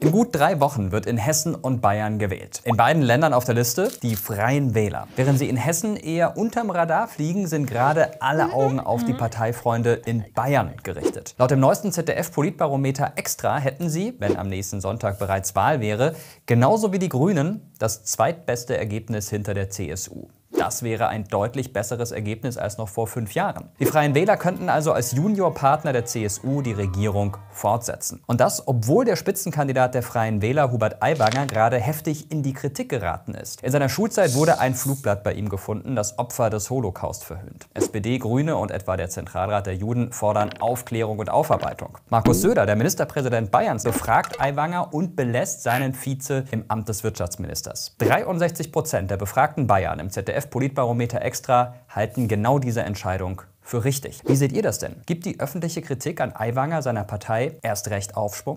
In gut drei Wochen wird in Hessen und Bayern gewählt. In beiden Ländern auf der Liste die Freien Wähler. Während sie in Hessen eher unterm Radar fliegen, sind gerade alle Augen auf die Parteifreunde in Bayern gerichtet. Laut dem neuesten ZDF-Politbarometer Extra hätten sie, wenn am nächsten Sonntag bereits Wahl wäre, genauso wie die Grünen das zweitbeste Ergebnis hinter der CSU. Das wäre ein deutlich besseres Ergebnis als noch vor fünf Jahren. Die Freien Wähler könnten also als Juniorpartner der CSU die Regierung fortsetzen. Und das, obwohl der Spitzenkandidat der Freien Wähler, Hubert Aiwanger, gerade heftig in die Kritik geraten ist. In seiner Schulzeit wurde ein Flugblatt bei ihm gefunden, das Opfer des Holocaust verhöhnt. SPD, Grüne und etwa der Zentralrat der Juden fordern Aufklärung und Aufarbeitung. Markus Söder, der Ministerpräsident Bayerns, befragt Aiwanger und belässt seinen Vize im Amt des Wirtschaftsministers. 63 Prozent der befragten Bayern im ZDF Politbarometer Extra halten genau diese Entscheidung für richtig. Wie seht ihr das denn? Gibt die öffentliche Kritik an Aiwanger seiner Partei erst recht Aufschwung?